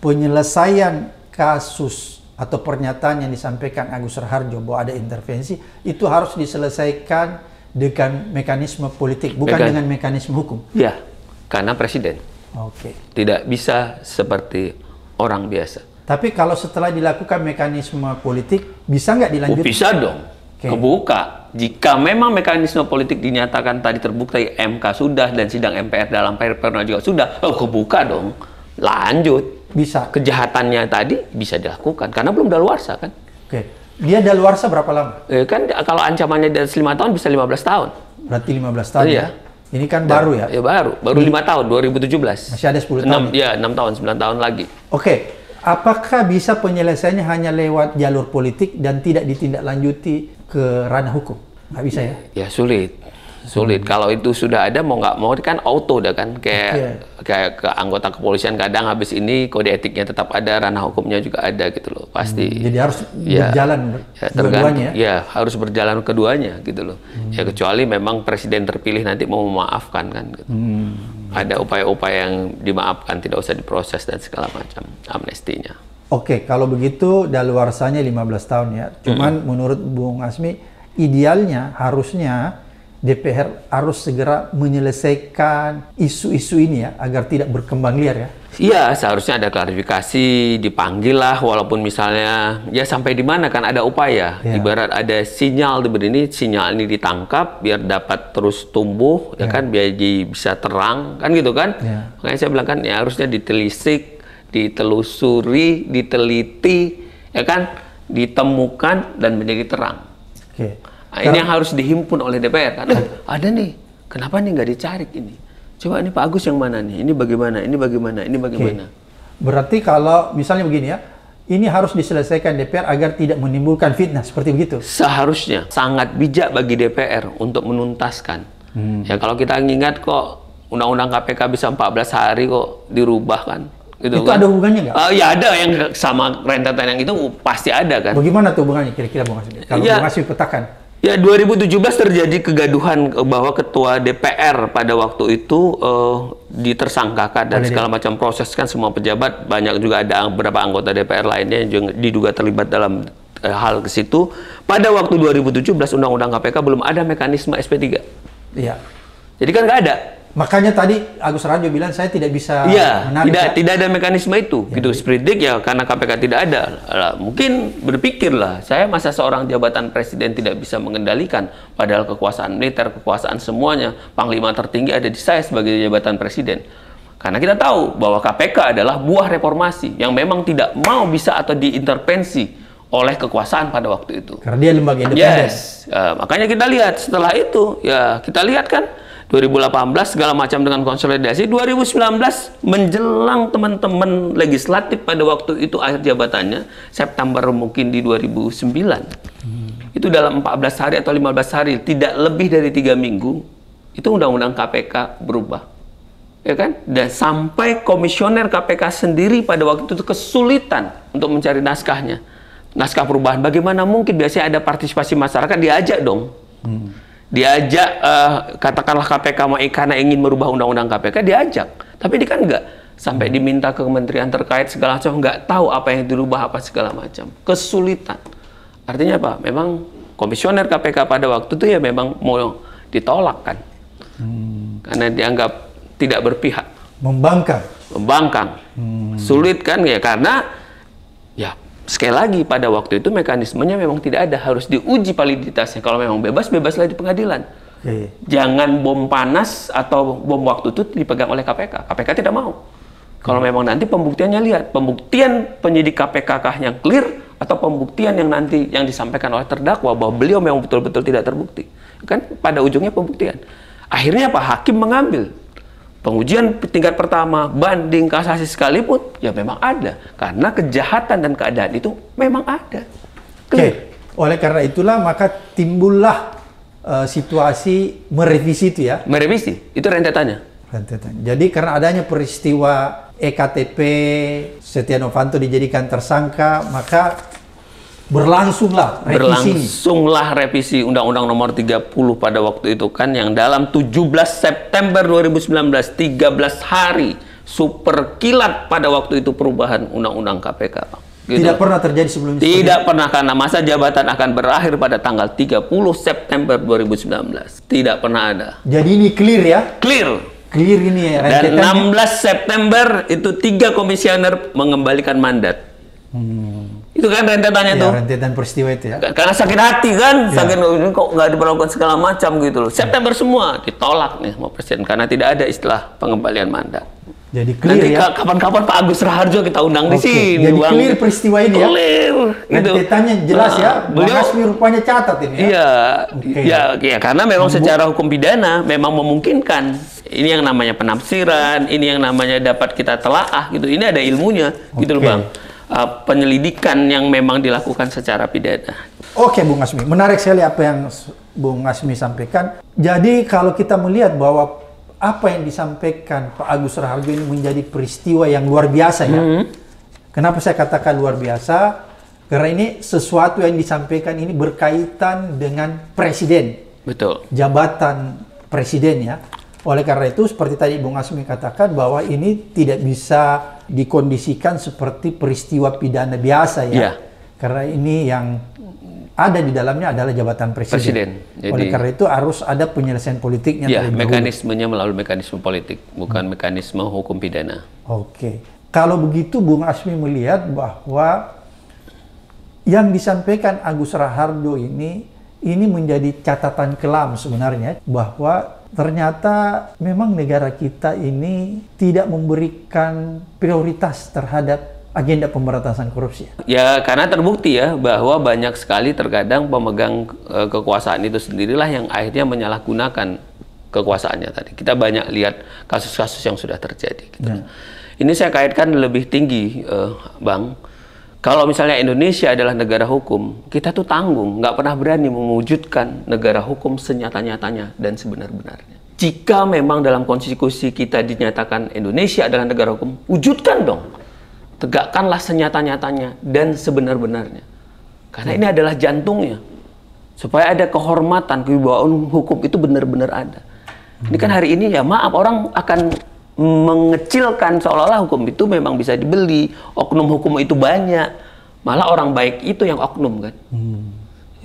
penyelesaian kasus atau pernyataan yang disampaikan Agus Raharjo bahwa ada intervensi itu harus diselesaikan dengan mekanisme politik bukan Mekan dengan mekanisme hukum. Ya, karena presiden. Oke. Okay. Tidak bisa seperti orang biasa. Tapi kalau setelah dilakukan mekanisme politik bisa nggak oh, dilanjutkan? bisa dong. Okay. Kebuka. Jika memang mekanisme politik dinyatakan tadi terbukti MK sudah dan sidang MPR dalam paripurna juga sudah, oh kebuka dong. Lanjut bisa kejahatannya tadi bisa dilakukan karena belum luar daluarsa kan oke okay. dia daluarsa berapa lama eh, kan kalau ancamannya dari lima tahun bisa lima belas tahun berarti lima belas tahun iya. ya ini kan baru ya? Ya baru, baru lima tahun 2017. Masih ada 10 tahun. 6, ya, 6 ya, tahun, sembilan tahun lagi. Oke. Apakah bisa penyelesaiannya hanya lewat jalur politik dan tidak ditindaklanjuti ke ranah hukum? Nggak bisa ya? Ya, sulit sulit. Hmm. Kalau itu sudah ada mau nggak mau kan auto dah kan kayak yeah. kayak ke anggota kepolisian kadang habis ini kode etiknya tetap ada, ranah hukumnya juga ada gitu loh pasti. Hmm. Jadi harus ya, berjalan ya, tergantung, ya. harus berjalan keduanya gitu loh. Hmm. Ya kecuali memang presiden terpilih nanti mau memaafkan kan. Gitu. Hmm. Ada upaya-upaya yang dimaafkan tidak usah diproses dan segala macam amnestinya. Oke, okay, kalau begitu daluarsanya 15 tahun ya. Cuman -hmm. menurut Bung Asmi idealnya harusnya DPR harus segera menyelesaikan isu-isu ini ya agar tidak berkembang liar ya. Iya, seharusnya ada klarifikasi, dipanggil lah walaupun misalnya ya sampai di mana kan ada upaya. Ya. Ibarat ada sinyal diberi ini, sinyal ini ditangkap biar dapat terus tumbuh ya, ya kan biar bisa terang kan gitu kan. Ya. Makanya saya bilang kan ya harusnya ditelisik, ditelusuri, diteliti ya kan, ditemukan dan menjadi terang. Oke. Nah, ini yang harus dihimpun oleh DPR kan. Iya. Ada nih, kenapa nih nggak dicari ini? Coba ini Pak Agus yang mana nih? Ini bagaimana? Ini bagaimana? Ini bagaimana? Okay. Berarti kalau misalnya begini ya, ini harus diselesaikan DPR agar tidak menimbulkan fitnah seperti begitu. Seharusnya sangat bijak bagi DPR untuk menuntaskan. Hmm. Ya kalau kita ingat kok Undang-Undang KPK bisa 14 hari kok dirubah kan. Gitu itu kan? ada hubungannya nggak? Uh, ya ada yang sama rentetan yang itu pasti ada kan. Bagaimana tuh hubungannya kira-kira Bung Kalau ya, masih petakan. Ya 2017 terjadi kegaduhan eh, bahwa ketua DPR pada waktu itu uh, ditersangkakan dan segala macam proses kan semua pejabat banyak juga ada beberapa anggota DPR lainnya yang diduga terlibat dalam uh, hal ke situ. Pada waktu 2017 Undang-Undang KPK belum ada mekanisme SP3. Iya. Jadi kan nggak ada. Makanya tadi Agus Raharjo bilang saya tidak bisa ya, menarik. Tidak, ya. tidak ada mekanisme itu. Ya, gitu. spritik ya karena KPK tidak ada. Lah, mungkin berpikirlah saya masa seorang jabatan presiden tidak bisa mengendalikan padahal kekuasaan militer, kekuasaan semuanya, panglima tertinggi ada di saya sebagai jabatan presiden. Karena kita tahu bahwa KPK adalah buah reformasi yang memang tidak mau bisa atau diintervensi oleh kekuasaan pada waktu itu. Karena dia lembaga independen. Yes. Uh, makanya kita lihat setelah itu ya kita lihat kan 2018 segala macam dengan konsolidasi 2019 menjelang teman-teman legislatif pada waktu itu akhir jabatannya September mungkin di 2009 hmm. itu dalam 14 hari atau 15 hari tidak lebih dari tiga minggu itu undang-undang KPK berubah ya kan dan sampai komisioner KPK sendiri pada waktu itu kesulitan untuk mencari naskahnya naskah perubahan bagaimana mungkin biasanya ada partisipasi masyarakat diajak dong hmm diajak uh, katakanlah KPK mau karena ingin merubah undang-undang KPK diajak tapi dia kan enggak sampai diminta ke kementerian terkait segala macam enggak tahu apa yang dirubah apa segala macam kesulitan artinya apa memang komisioner KPK pada waktu itu ya memang mau ditolak kan hmm. karena dianggap tidak berpihak membangkang membangkang hmm. sulit kan ya karena sekali lagi pada waktu itu mekanismenya memang tidak ada harus diuji validitasnya kalau memang bebas bebaslah di pengadilan ya. jangan bom panas atau bom waktu itu dipegang oleh KPK KPK tidak mau kalau iya. memang nanti pembuktiannya lihat pembuktian penyidik KPK kah yang clear atau pembuktian yang nanti yang disampaikan oleh terdakwa bahwa beliau memang betul-betul tidak terbukti kan pada ujungnya pembuktian akhirnya pak hakim mengambil pengujian tingkat pertama, banding kasasi sekalipun, ya memang ada. Karena kejahatan dan keadaan itu memang ada. Oke, okay. oleh karena itulah maka timbullah uh, situasi merevisi itu ya. Merevisi, itu rentetannya. Rentetannya. Jadi karena adanya peristiwa EKTP, Setia Novanto dijadikan tersangka, maka berlangsunglah revisi. Berlangsunglah revisi Undang-Undang Nomor 30 pada waktu itu kan yang dalam 17 September 2019 13 hari super kilat pada waktu itu perubahan Undang-Undang KPK. Gitu. Tidak pernah terjadi sebelumnya. Tidak seperti... pernah karena masa jabatan akan berakhir pada tanggal 30 September 2019. Tidak pernah ada. Jadi ini clear ya? Clear clear ini ya. Dan 16 September itu tiga komisioner mengembalikan mandat. Hmm itu kan rentetannya ya, tuh rentetan peristiwa itu ya karena sakit hati kan ya. sakit oh, ini kok nggak diperlakukan segala macam gitu loh iya. September ya. semua ditolak nih mau presiden karena tidak ada istilah pengembalian mandat jadi clear Nanti ya. kapan-kapan Pak Agus Raharjo kita undang okay. di sini. Jadi bang. clear peristiwa ini clear. ya. Clear. Gitu. Rentetannya jelas nah, ya. Ah, beliau Hasmi rupanya catat ini ya. Iya. Okay. Ya, ya karena memang Membuk. secara hukum pidana memang memungkinkan. Ini yang namanya penafsiran, ini yang namanya dapat kita telaah gitu. Ini ada ilmunya okay. gitu loh, Bang uh, penyelidikan yang memang dilakukan secara pidana. Oke, Bung Asmi, menarik sekali apa yang Bung Asmi sampaikan. Jadi kalau kita melihat bahwa apa yang disampaikan Pak Agus Raharjo ini menjadi peristiwa yang luar biasa ya. Mm -hmm. Kenapa saya katakan luar biasa? Karena ini sesuatu yang disampaikan ini berkaitan dengan presiden. Betul. Jabatan presiden ya. Oleh karena itu, seperti tadi Bung Asmi katakan bahwa ini tidak bisa dikondisikan seperti peristiwa pidana biasa ya. Yeah. Karena ini yang ada di dalamnya adalah jabatan presiden. presiden. Jadi, Oleh karena itu harus ada penyelesaian politiknya. Ya, mekanismenya melalui mekanisme politik, bukan hmm. mekanisme hukum pidana. Oke. Kalau begitu Bung Asmi melihat bahwa yang disampaikan Agus Rahardo ini ini menjadi catatan kelam sebenarnya bahwa ternyata memang negara kita ini tidak memberikan prioritas terhadap agenda pemberantasan korupsi? Ya, karena terbukti ya bahwa banyak sekali terkadang pemegang e, kekuasaan itu sendirilah yang akhirnya menyalahgunakan kekuasaannya tadi. Kita banyak lihat kasus-kasus yang sudah terjadi. Gitu. Ya. Ini saya kaitkan lebih tinggi, e, Bang, kalau misalnya Indonesia adalah negara hukum, kita tuh tanggung, nggak pernah berani mewujudkan negara hukum senyata-nyatanya dan sebenar-benarnya. Jika memang dalam konstitusi kita dinyatakan Indonesia adalah negara hukum, wujudkan dong. Tegakkanlah senyata-nyatanya dan sebenar-benarnya. Karena ini adalah jantungnya. Supaya ada kehormatan, kewibawaan hukum itu benar-benar ada. Ini kan hari ini ya maaf orang akan mengecilkan seolah-olah hukum itu memang bisa dibeli. Oknum hukum itu banyak. Malah orang baik itu yang oknum kan. Hmm.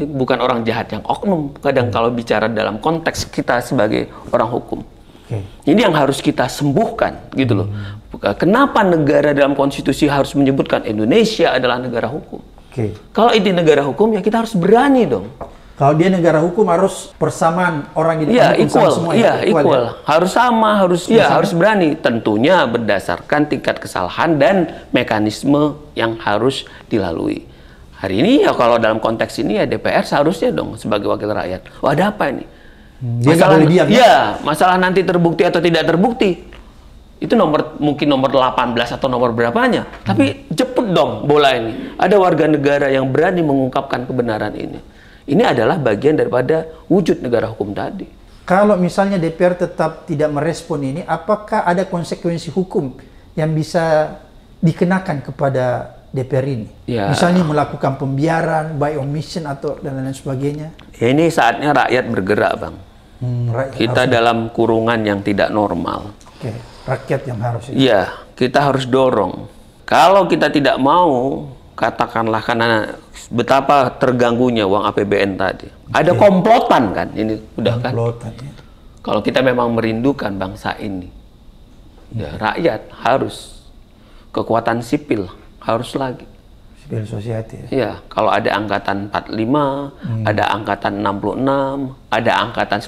Bukan orang jahat yang oknum. Kadang kalau bicara dalam konteks kita sebagai orang hukum. Okay. Ini yang harus kita sembuhkan gitu loh. Hmm. Kenapa negara dalam konstitusi harus menyebutkan Indonesia adalah negara hukum? Okay. Kalau ini negara hukum ya kita harus berani dong kalau dia negara hukum harus persamaan orang di depan ya, hukum equal. semua. Ya, iya, ya, equal. equal. Harus sama, harus ya, harus berani. Tentunya berdasarkan tingkat kesalahan dan mekanisme yang harus dilalui. Hari ini ya kalau dalam konteks ini ya DPR seharusnya dong sebagai wakil rakyat. Wah, ada apa ini? Dia masalah, diam, ya, ya, masalah nanti terbukti atau tidak terbukti. Itu nomor mungkin nomor 18 atau nomor berapanya. Hmm. Tapi jeput dong bola ini. Ada warga negara yang berani mengungkapkan kebenaran ini ini adalah bagian daripada wujud negara hukum tadi. Kalau misalnya DPR tetap tidak merespon ini, apakah ada konsekuensi hukum yang bisa dikenakan kepada DPR ini? Ya. Misalnya melakukan pembiaran, by omission atau dan lain sebagainya. Ya, ini saatnya rakyat bergerak, Bang. Hmm, rakyat kita harus... dalam kurungan yang tidak normal. Oke, rakyat yang harus. Iya, kita harus dorong. Kalau kita tidak mau katakanlah karena betapa terganggunya uang APBN tadi. Ada iya. komplotan kan ini udah kan. Ya. Kalau kita memang merindukan bangsa ini, ya, ya rakyat harus kekuatan sipil harus lagi. Sipil sosiatif. Ya, ya kalau ada angkatan 45, hmm. ada angkatan 66, ada angkatan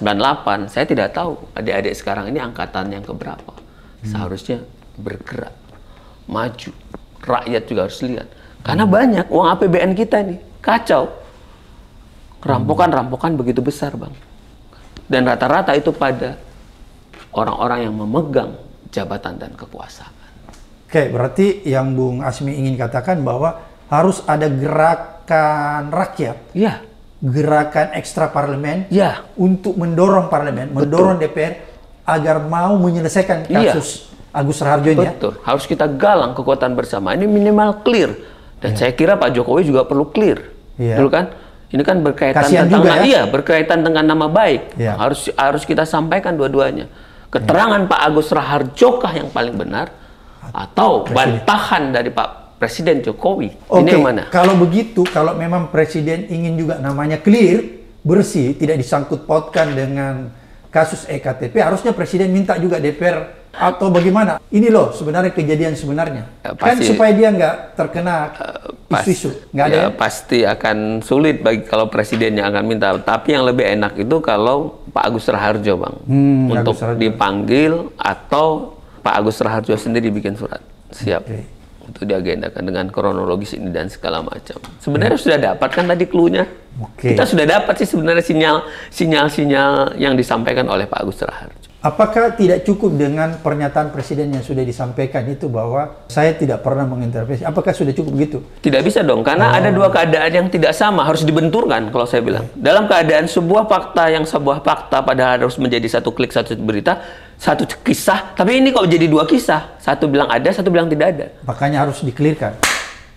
98, saya tidak tahu adik-adik sekarang ini angkatan yang keberapa. Hmm. Seharusnya bergerak, maju. Rakyat juga harus lihat karena hmm. banyak uang APBN kita nih kacau. Rampokan-rampokan begitu besar, Bang. Dan rata-rata itu pada orang-orang yang memegang jabatan dan kekuasaan. Oke, berarti yang Bung Asmi ingin katakan bahwa harus ada gerakan rakyat. Iya. Gerakan ekstra parlemen. Iya. Untuk mendorong parlemen, Betul. mendorong DPR agar mau menyelesaikan iya. kasus ya. Agus Raharjo ini. Betul. Harus kita galang kekuatan bersama. Ini minimal clear dan ya. saya kira Pak Jokowi juga perlu clear, ya. dulu kan? Ini kan berkaitan Kasian tentang juga, ya? iya, berkaitan dengan nama baik. Iya. Harus harus kita sampaikan dua-duanya. Iya. Keterangan ya. Pak Agus Raharjokah yang paling benar atau Presiden. bantahan dari Pak Presiden Jokowi. Okay. Ini yang mana? Kalau begitu, kalau memang Presiden ingin juga namanya clear, bersih, tidak disangkut pautkan dengan kasus EKTP, harusnya Presiden minta juga DPR atau bagaimana? Ini loh sebenarnya kejadian sebenarnya. Ya, kan pasti, kan supaya dia nggak terkena uh, isu-isu. Nggak ada ya, ya, Pasti akan sulit bagi kalau presidennya akan minta. Tapi yang lebih enak itu kalau Pak Agus Raharjo bang, hmm, untuk Raharjo. dipanggil atau Pak Agus Raharjo sendiri bikin surat. Siap. Okay. Itu diagendakan dengan kronologis ini dan segala macam. Sebenarnya hmm. sudah dapat kan tadi klunya. Okay. Kita sudah dapat sih sebenarnya sinyal sinyal-sinyal yang disampaikan oleh Pak Agus Raharjo. Apakah tidak cukup dengan pernyataan presiden yang sudah disampaikan itu bahwa saya tidak pernah mengintervensi? Apakah sudah cukup begitu? Tidak bisa dong, karena oh. ada dua oh. keadaan yang tidak sama harus dibenturkan kalau saya bilang. Dalam keadaan sebuah fakta yang sebuah fakta padahal harus menjadi satu klik satu berita, satu kisah, tapi ini kok jadi dua kisah? Satu bilang ada, satu bilang tidak ada. Makanya harus dikelirkan.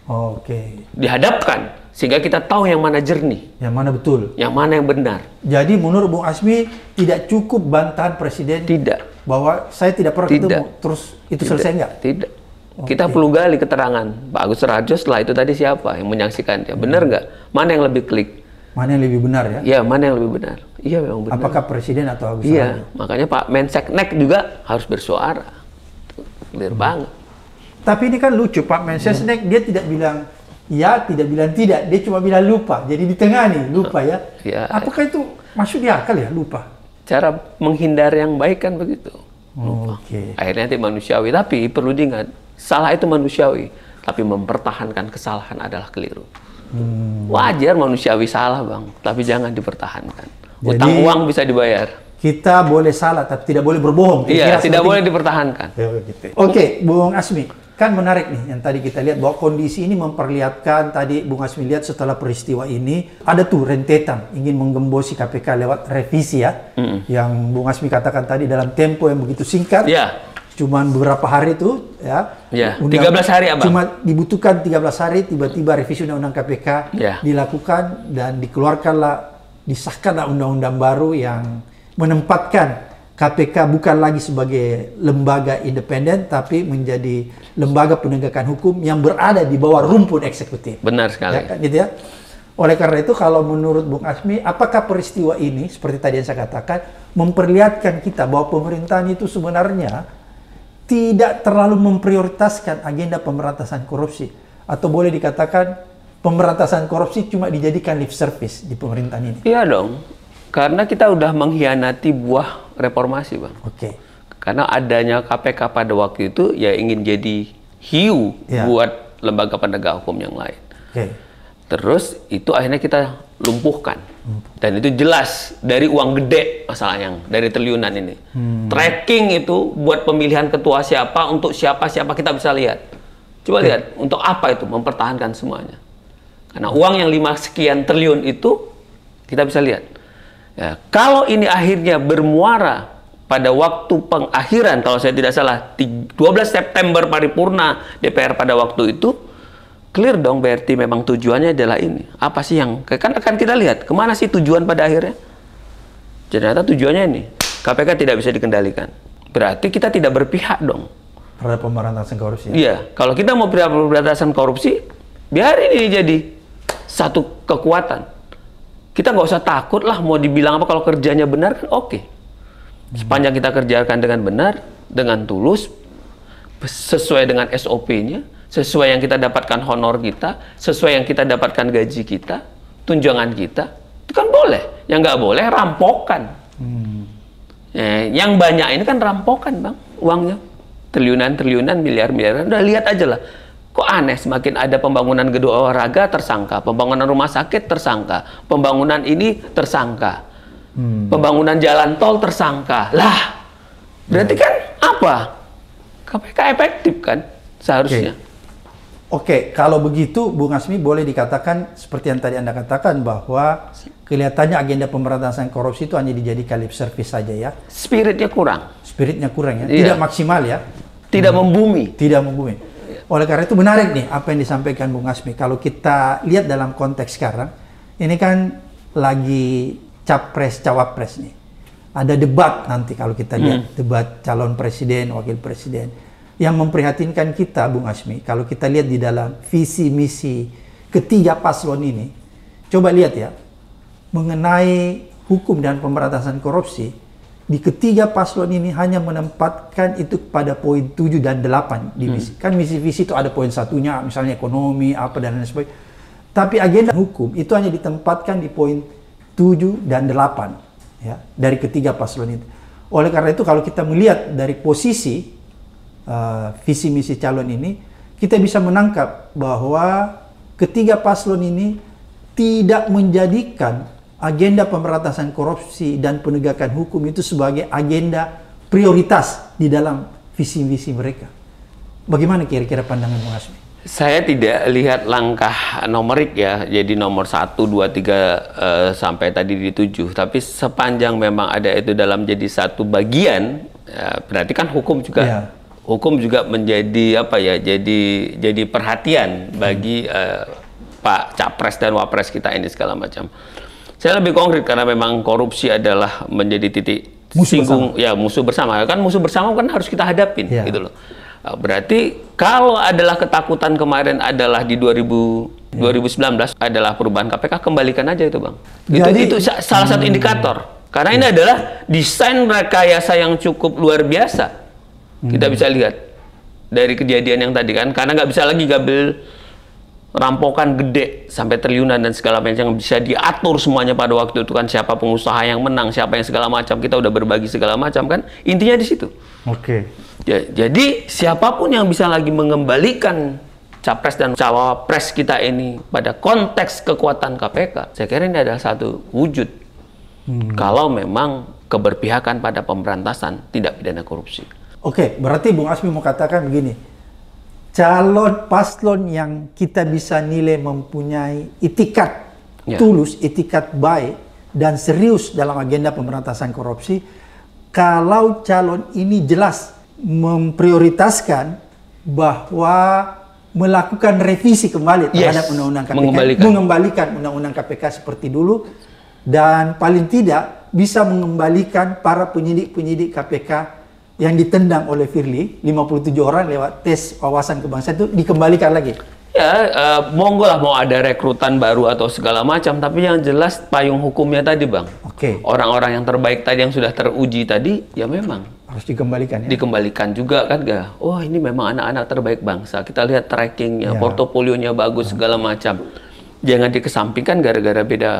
Oke. Dihadapkan sehingga kita tahu yang mana jernih, yang mana betul, yang mana yang benar. Jadi menurut Bung Asmi tidak cukup bantahan presiden. Tidak. Bahwa saya tidak pernah tidak. ketemu terus itu tidak. selesai nggak? Tidak. Okay. Kita perlu gali keterangan Pak Agus Rajo setelah itu tadi siapa yang menyaksikan Ya Benar hmm. nggak? Mana yang lebih klik? Mana yang lebih benar ya? Iya, mana yang lebih benar? Iya, memang benar. Apakah presiden atau Agus Iya, makanya Pak Menseknek juga harus bersuara. Clear hmm. banget. Tapi ini kan lucu Pak Mensesnek hmm. dia tidak bilang ya, tidak bilang tidak, dia cuma bilang lupa. Jadi di tengah nih lupa ya. ya. Apakah itu masuk di akal ya lupa? Cara menghindar yang baik kan begitu. Lupa. Okay. Akhirnya nanti manusiawi, tapi perlu diingat salah itu manusiawi, tapi mempertahankan kesalahan adalah keliru. Hmm. Wajar manusiawi salah bang, tapi jangan dipertahankan. Jadi, Utang uang bisa dibayar. Kita boleh salah, tapi tidak boleh berbohong. Iya, tidak boleh dipertahankan. Ya, Oke, okay, Bung Asmi, Kan menarik nih yang tadi kita lihat bahwa kondisi ini memperlihatkan tadi Bung Asmi lihat setelah peristiwa ini ada tuh rentetan ingin menggembosi KPK lewat revisi ya. Mm. Yang Bung Asmi katakan tadi dalam tempo yang begitu singkat. Yeah. Cuman beberapa hari tuh, ya. Yeah. Undang, 13 hari Abang. Cuma dibutuhkan 13 hari tiba-tiba revisi Undang-Undang KPK yeah. dilakukan dan dikeluarkanlah disahkanlah undang-undang baru yang menempatkan KPK bukan lagi sebagai lembaga independen tapi menjadi lembaga penegakan hukum yang berada di bawah rumpun eksekutif. Benar sekali. Ya, kan? gitu ya. Oleh karena itu kalau menurut Bung Asmi, apakah peristiwa ini seperti tadi yang saya katakan memperlihatkan kita bahwa pemerintahan itu sebenarnya tidak terlalu memprioritaskan agenda pemberantasan korupsi atau boleh dikatakan pemberantasan korupsi cuma dijadikan lip service di pemerintahan ini. Iya dong. Karena kita udah mengkhianati buah reformasi, Bang. Oke. Okay. Karena adanya KPK pada waktu itu ya ingin jadi hiu yeah. buat lembaga penegak hukum yang lain. Oke. Okay. Terus itu akhirnya kita lumpuhkan. Dan itu jelas dari uang gede masalah yang dari triliunan ini. Hmm. Tracking itu buat pemilihan ketua siapa untuk siapa siapa kita bisa lihat. Coba okay. lihat untuk apa itu mempertahankan semuanya. Karena uang yang lima sekian triliun itu kita bisa lihat Ya, kalau ini akhirnya bermuara pada waktu pengakhiran, kalau saya tidak salah, 12 September paripurna DPR pada waktu itu, clear dong berarti memang tujuannya adalah ini. Apa sih yang, kan akan kita lihat, kemana sih tujuan pada akhirnya? Ternyata tujuannya ini, KPK tidak bisa dikendalikan. Berarti kita tidak berpihak dong. Terhadap pemberantasan korupsi? Iya, kalau kita mau pemberantasan korupsi, biarin ini jadi satu kekuatan kita nggak usah takut lah mau dibilang apa kalau kerjanya benar kan oke. Okay. Sepanjang kita kerjakan dengan benar, dengan tulus, sesuai dengan SOP-nya, sesuai yang kita dapatkan honor kita, sesuai yang kita dapatkan gaji kita, tunjangan kita, itu kan boleh. Yang nggak boleh rampokan. Hmm. Eh, yang banyak ini kan rampokan bang, uangnya triliunan triliunan miliar miliaran. Udah lihat aja lah Kok aneh semakin ada pembangunan gedung olahraga tersangka, pembangunan rumah sakit tersangka, pembangunan ini tersangka. Hmm. Pembangunan jalan tol tersangka. Lah, berarti hmm. kan apa? KPK efektif kan seharusnya. Oke, okay. kalau begitu Bung Asmi boleh dikatakan seperti yang tadi Anda katakan bahwa kelihatannya agenda pemberantasan korupsi itu hanya dijadikan lip service saja ya. Spiritnya kurang. Spiritnya kurang ya. Iya. Tidak maksimal ya. Tidak hmm. membumi. Tidak membumi. Oleh karena itu menarik nih apa yang disampaikan Bung Asmi. Kalau kita lihat dalam konteks sekarang, ini kan lagi capres cawapres nih. Ada debat nanti kalau kita hmm. lihat hmm. debat calon presiden, wakil presiden. Yang memprihatinkan kita Bung Asmi, kalau kita lihat di dalam visi misi ketiga paslon ini, coba lihat ya mengenai hukum dan pemberantasan korupsi di ketiga paslon ini hanya menempatkan itu pada poin 7 dan 8 di misi. Hmm. Kan misi visi itu ada poin satunya misalnya ekonomi apa dan lain sebagainya. Tapi agenda hukum itu hanya ditempatkan di poin 7 dan 8 ya dari ketiga paslon itu. Oleh karena itu kalau kita melihat dari posisi uh, visi misi calon ini kita bisa menangkap bahwa ketiga paslon ini tidak menjadikan agenda pemberantasan korupsi dan penegakan hukum itu sebagai agenda prioritas di dalam visi visi mereka. Bagaimana kira-kira pandangan Bung Asmi? Saya tidak lihat langkah nomorik ya, jadi nomor 1, 2, 3, sampai tadi di 7. Tapi sepanjang memang ada itu dalam jadi satu bagian, ya, berarti kan hukum juga ya hukum juga menjadi apa ya jadi jadi perhatian bagi uh, Pak Capres dan Wapres kita ini segala macam. Saya lebih konkret karena memang korupsi adalah menjadi titik musuh singgung bersama. ya musuh bersama. Kan musuh bersama kan harus kita hadapin ya. gitu loh. Ah, berarti kalau adalah ketakutan kemarin adalah di 2000 ya. 2019 adalah perubahan KPK kembalikan aja itu, Bang. Jadi, itu itu salah satu hmm. indikator. Karena ini adalah desain rekayasa yang cukup luar biasa. Hmm. Kita bisa lihat dari kejadian yang tadi kan karena nggak bisa lagi gabel rampokan gede sampai triliunan dan segala macam yang bisa diatur semuanya pada waktu itu kan siapa pengusaha yang menang siapa yang segala macam kita udah berbagi segala macam kan intinya di situ oke okay. ya, jadi siapapun yang bisa lagi mengembalikan capres dan cawapres kita ini pada konteks kekuatan KPK saya kira ini adalah satu wujud hmm. kalau memang keberpihakan pada pemberantasan tidak pidana korupsi oke okay, berarti Bung Asmi mau katakan begini calon paslon yang kita bisa nilai mempunyai itikat yeah. tulus, itikat baik dan serius dalam agenda pemberantasan korupsi kalau calon ini jelas memprioritaskan bahwa melakukan revisi kembali terhadap yes, undang-undang KPK mengembalikan. mengembalikan undang-undang KPK seperti dulu dan paling tidak bisa mengembalikan para penyidik-penyidik KPK yang ditendang oleh Firly 57 orang lewat tes wawasan kebangsaan itu dikembalikan lagi. Ya, uh, monggo lah mau ada rekrutan baru atau segala macam, tapi yang jelas payung hukumnya tadi, Bang. Oke. Okay. Orang-orang yang terbaik tadi yang sudah teruji tadi, ya memang harus dikembalikan ya. Dikembalikan juga kan gak? Wah, oh, ini memang anak-anak terbaik bangsa. Kita lihat trackingnya, ya. portofolionya bagus segala macam. Jangan dikesampingkan gara-gara beda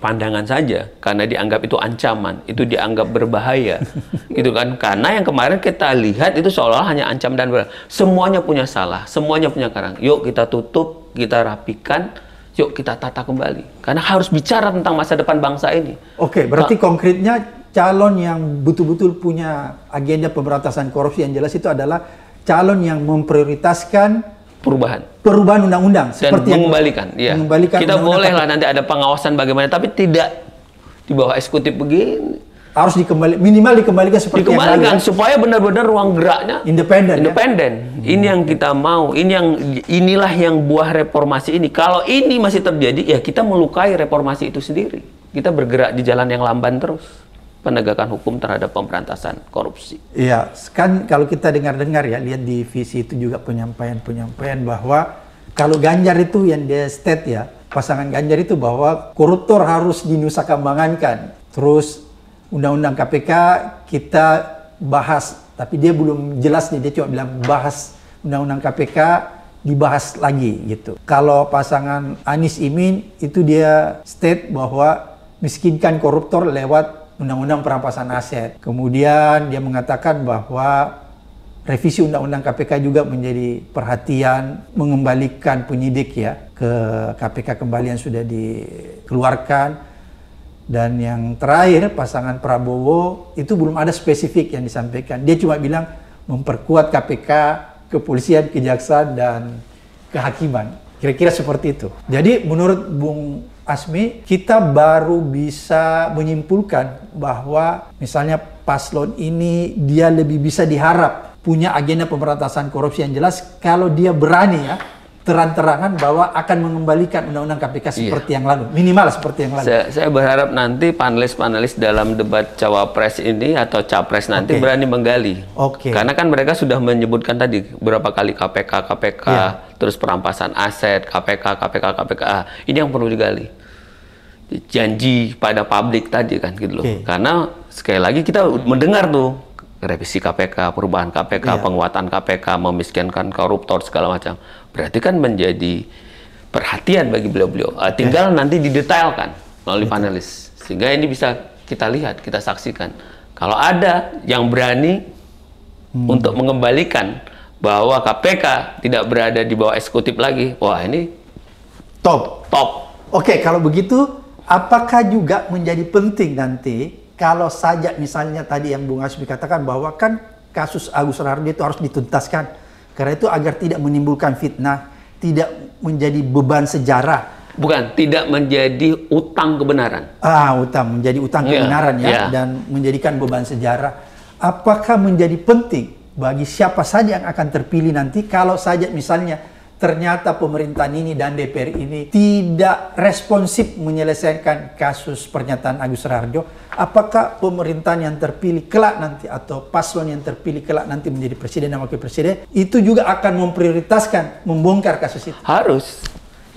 pandangan saja karena dianggap itu ancaman, itu dianggap berbahaya. [LAUGHS] gitu kan? Karena yang kemarin kita lihat itu seolah olah hanya ancam dan berbahaya. semuanya punya salah, semuanya punya karang. Yuk kita tutup, kita rapikan, yuk kita tata kembali. Karena harus bicara tentang masa depan bangsa ini. Oke, berarti nah, konkretnya calon yang betul-betul punya agenda pemberantasan korupsi yang jelas itu adalah calon yang memprioritaskan perubahan. Perubahan undang-undang seperti dan mengembalikan. Yang, ya. Mengembalikan Kita bolehlah nanti ada pengawasan bagaimana, tapi tidak di bawah eksekutif begini. Harus dikembali minimal dikembalikan seperti dikembalikan yang supaya benar-benar ruang geraknya independen. Ya. Independen. Ya? Ini hmm. yang kita mau. Ini yang inilah yang buah reformasi ini. Kalau ini masih terjadi, ya kita melukai reformasi itu sendiri. Kita bergerak di jalan yang lamban terus penegakan hukum terhadap pemberantasan korupsi. Iya, kan kalau kita dengar-dengar ya, lihat di visi itu juga penyampaian-penyampaian bahwa kalau Ganjar itu yang dia state ya, pasangan Ganjar itu bahwa koruptor harus dinusakambangankan. Terus undang-undang KPK kita bahas, tapi dia belum jelas nih, dia cuma bilang bahas undang-undang KPK dibahas lagi gitu. Kalau pasangan Anies Imin itu dia state bahwa miskinkan koruptor lewat Undang-Undang Perampasan Aset. Kemudian dia mengatakan bahwa revisi Undang-Undang KPK juga menjadi perhatian mengembalikan penyidik ya ke KPK kembali yang sudah dikeluarkan. Dan yang terakhir pasangan Prabowo itu belum ada spesifik yang disampaikan. Dia cuma bilang memperkuat KPK, kepolisian, kejaksaan, dan kehakiman. Kira-kira seperti itu. Jadi menurut Bung Asmi, kita baru bisa menyimpulkan bahwa misalnya paslon ini dia lebih bisa diharap punya agenda pemberantasan korupsi yang jelas kalau dia berani ya terang-terangan bahwa akan mengembalikan undang-undang KPK iya. seperti iya. yang lalu, minimal seperti yang lalu. Saya, saya berharap nanti panelis-panelis dalam debat cawapres ini atau capres nanti okay. berani menggali. Oke. Okay. Karena kan mereka sudah menyebutkan tadi berapa kali KPK, KPK, iya. terus perampasan aset, KPK, KPK, KPK. Ah, ini yang perlu digali. Janji pada publik tadi kan gitu loh. Okay. Karena sekali lagi kita mendengar tuh revisi KPK, perubahan KPK, yeah. penguatan KPK, memiskinkan koruptor segala macam. Berarti kan menjadi perhatian bagi beliau-beliau. Uh, tinggal yeah. nanti didetailkan melalui Betul. panelis sehingga ini bisa kita lihat, kita saksikan. Kalau ada yang berani hmm. untuk mengembalikan bahwa KPK tidak berada di bawah eksekutif lagi, wah ini top top. Oke, kalau begitu apakah juga menjadi penting nanti kalau saja misalnya tadi yang Bung Asmi katakan bahwa kan kasus Agus Raharjo itu harus dituntaskan karena itu agar tidak menimbulkan fitnah, tidak menjadi beban sejarah. Bukan, tidak menjadi utang kebenaran. Ah, utang menjadi utang yeah. kebenaran ya yeah. dan menjadikan beban sejarah. Apakah menjadi penting bagi siapa saja yang akan terpilih nanti kalau saja misalnya ternyata pemerintahan ini dan DPR ini tidak responsif menyelesaikan kasus pernyataan Agus Raharjo, apakah pemerintahan yang terpilih kelak nanti atau paslon yang terpilih kelak nanti menjadi presiden dan wakil presiden itu juga akan memprioritaskan membongkar kasus itu? Harus.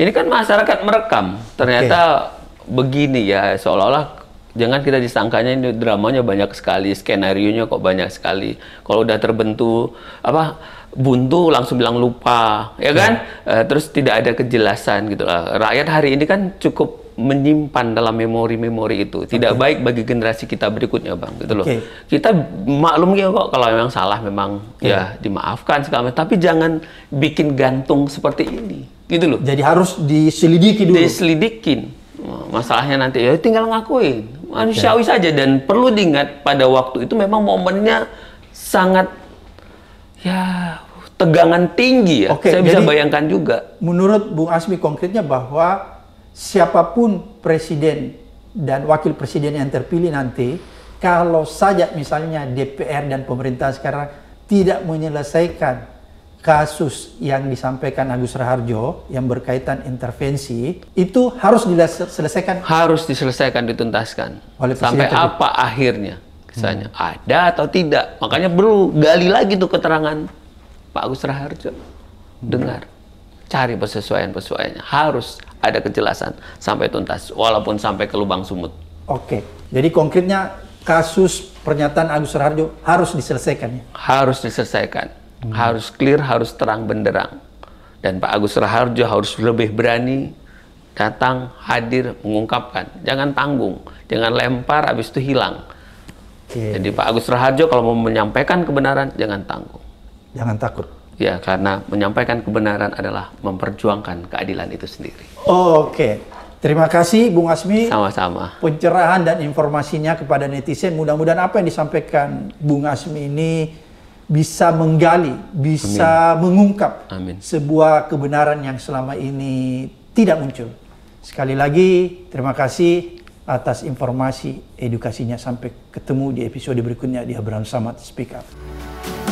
Ini kan masyarakat merekam. Ternyata okay. begini ya, seolah-olah jangan kita disangkanya ini dramanya banyak sekali, skenario nya kok banyak sekali. Kalau udah terbentuk apa buntu langsung bilang lupa ya, ya. kan Ya. uh, terus tidak ada kejelasan gitu lah eh, rakyat hari ini kan cukup menyimpan dalam memori-memori itu tidak okay. baik bagi generasi kita berikutnya bang gitu loh okay. kita ya kok kalau memang salah memang yeah. ya dimaafkan segala macam tapi jangan bikin gantung seperti ini gitu loh jadi harus diselidiki dulu diselidikin oh, masalahnya nanti ya tinggal ngakuin manusiawi okay. saja dan perlu diingat pada waktu itu memang momennya sangat ya tegangan tinggi ya. Oke, Saya bisa bayangkan juga. Menurut Bung Asmi konkretnya bahwa siapapun presiden dan wakil presiden yang terpilih nanti, kalau saja misalnya DPR dan pemerintah sekarang tidak menyelesaikan kasus yang disampaikan Agus Raharjo yang berkaitan intervensi itu harus diselesaikan harus diselesaikan dituntaskan oleh sampai apa akhirnya misalnya hmm. ada atau tidak makanya perlu gali lagi tuh keterangan Pak Agus Raharjo hmm. dengar cari persesuaian persesuaiannya harus ada kejelasan sampai tuntas walaupun sampai ke lubang sumut oke jadi konkretnya kasus pernyataan Agus Raharjo harus diselesaikan ya harus diselesaikan hmm. harus clear harus terang benderang dan Pak Agus Raharjo harus lebih berani datang hadir mengungkapkan jangan tanggung jangan lempar habis itu hilang Okay. Jadi Pak Agus Raharjo kalau mau menyampaikan kebenaran jangan tanggung. Jangan takut. Ya, karena menyampaikan kebenaran adalah memperjuangkan keadilan itu sendiri. Oh, Oke. Okay. Terima kasih Bung Asmi. Sama-sama. Pencerahan dan informasinya kepada netizen. Mudah-mudahan apa yang disampaikan Bung Asmi ini bisa menggali, bisa Amin. mengungkap Amin. sebuah kebenaran yang selama ini tidak muncul. Sekali lagi, terima kasih atas informasi edukasinya. Sampai ketemu di episode berikutnya di Abraham Samad Speak Up.